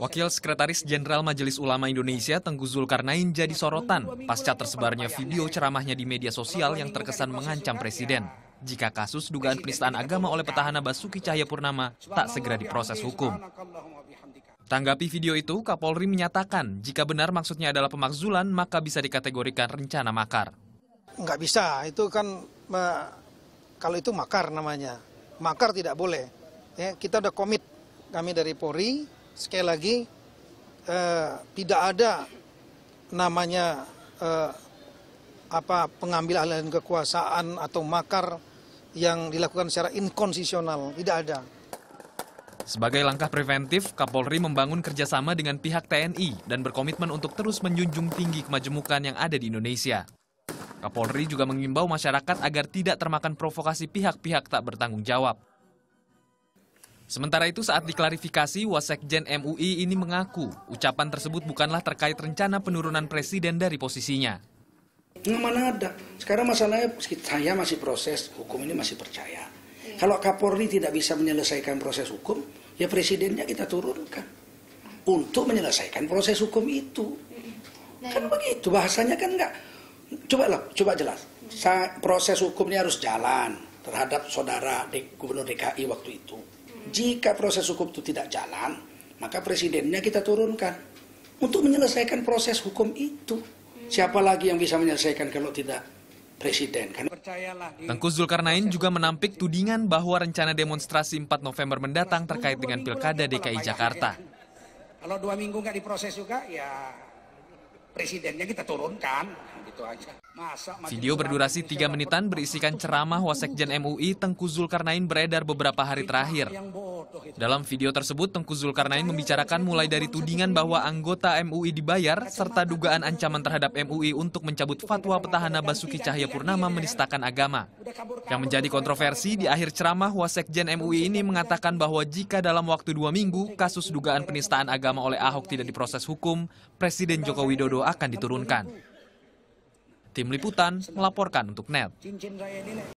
Wakil Sekretaris Jenderal Majelis Ulama Indonesia Tengku Zulkarnain jadi sorotan pasca tersebarnya video ceramahnya di media sosial yang terkesan mengancam Presiden jika kasus dugaan penistaan agama oleh petahana Basuki Cahayapurnama tak segera diproses hukum. Tanggapi video itu, Kapolri menyatakan jika benar maksudnya adalah pemakzulan, maka bisa dikategorikan rencana makar. Enggak bisa, itu kan kalau itu makar namanya. Makar tidak boleh. Ya, kita udah komit kami dari Polri sekali lagi eh, tidak ada namanya eh, apa pengambil alihan kekuasaan atau makar yang dilakukan secara inkonsisional tidak ada. Sebagai langkah preventif, Kapolri membangun kerjasama dengan pihak TNI dan berkomitmen untuk terus menjunjung tinggi kemajemukan yang ada di Indonesia. Kapolri juga mengimbau masyarakat agar tidak termakan provokasi pihak-pihak tak bertanggung jawab. Sementara itu saat diklarifikasi, Wasekjen MUI ini mengaku ucapan tersebut bukanlah terkait rencana penurunan presiden dari posisinya. Nah, mana ada. Sekarang masalahnya saya masih proses, hukum ini masih percaya. Kalau Kapolri tidak bisa menyelesaikan proses hukum, ya presidennya kita turunkan. Untuk menyelesaikan proses hukum itu. kan begitu, bahasanya kan enggak. Coba lah, coba jelas. Sa proses hukumnya harus jalan terhadap saudara di Gubernur DKI waktu itu. Jika proses hukum itu tidak jalan, maka presidennya kita turunkan untuk menyelesaikan proses hukum itu. Siapa lagi yang bisa menyelesaikan kalau tidak presiden? Kan Tengku Zulkarnain juga menampik tudingan bahwa rencana demonstrasi 4 November mendatang terkait dengan Pilkada DKI Jakarta. Kalau dua minggu nggak diproses juga, ya presidennya kita turunkan. Nah, gitu aja. Masa Video berdurasi tiga menitan berisikan ceramah Wasekjen MUI Tengku Zulkarnain beredar beberapa hari terakhir. Dalam video tersebut, Tengku Zulkarnain membicarakan mulai dari tudingan bahwa anggota MUI dibayar, serta dugaan ancaman terhadap MUI untuk mencabut fatwa petahana Basuki Cahayapurnama menistakan agama. Yang menjadi kontroversi, di akhir ceramah, Wasekjen MUI ini mengatakan bahwa jika dalam waktu dua minggu, kasus dugaan penistaan agama oleh Ahok tidak diproses hukum, Presiden Joko Widodo akan diturunkan. Tim Liputan melaporkan untuk NET.